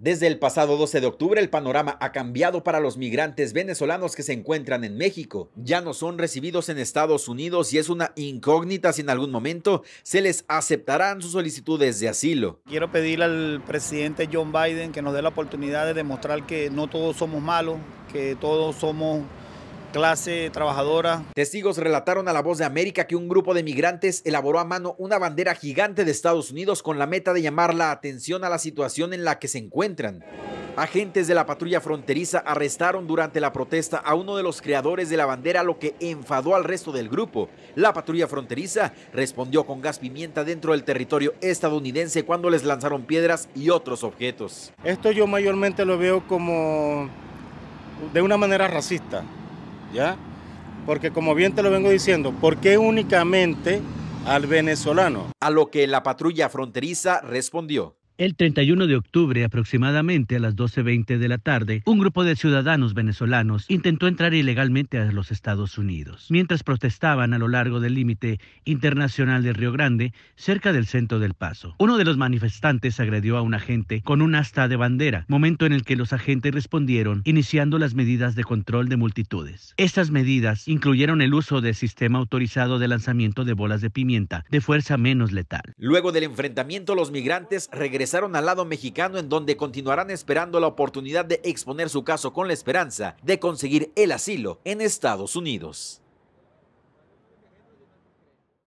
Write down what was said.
Desde el pasado 12 de octubre el panorama ha cambiado para los migrantes venezolanos que se encuentran en México. Ya no son recibidos en Estados Unidos y es una incógnita si en algún momento se les aceptarán sus solicitudes de asilo. Quiero pedir al presidente John Biden que nos dé la oportunidad de demostrar que no todos somos malos, que todos somos clase trabajadora. Testigos relataron a La Voz de América que un grupo de migrantes elaboró a mano una bandera gigante de Estados Unidos con la meta de llamar la atención a la situación en la que se encuentran. Agentes de la patrulla fronteriza arrestaron durante la protesta a uno de los creadores de la bandera, lo que enfadó al resto del grupo. La patrulla fronteriza respondió con gas pimienta dentro del territorio estadounidense cuando les lanzaron piedras y otros objetos. Esto yo mayormente lo veo como de una manera racista. ¿ya? Porque como bien te lo vengo diciendo, ¿por qué únicamente al venezolano? A lo que la patrulla fronteriza respondió. El 31 de octubre, aproximadamente a las 12.20 de la tarde, un grupo de ciudadanos venezolanos intentó entrar ilegalmente a los Estados Unidos. Mientras protestaban a lo largo del límite internacional del Río Grande, cerca del centro del Paso, uno de los manifestantes agredió a un agente con un asta de bandera, momento en el que los agentes respondieron iniciando las medidas de control de multitudes. Estas medidas incluyeron el uso del sistema autorizado de lanzamiento de bolas de pimienta de fuerza menos letal. Luego del enfrentamiento, los migrantes regresaron al lado mexicano en donde continuarán esperando la oportunidad de exponer su caso con la esperanza de conseguir el asilo en Estados Unidos.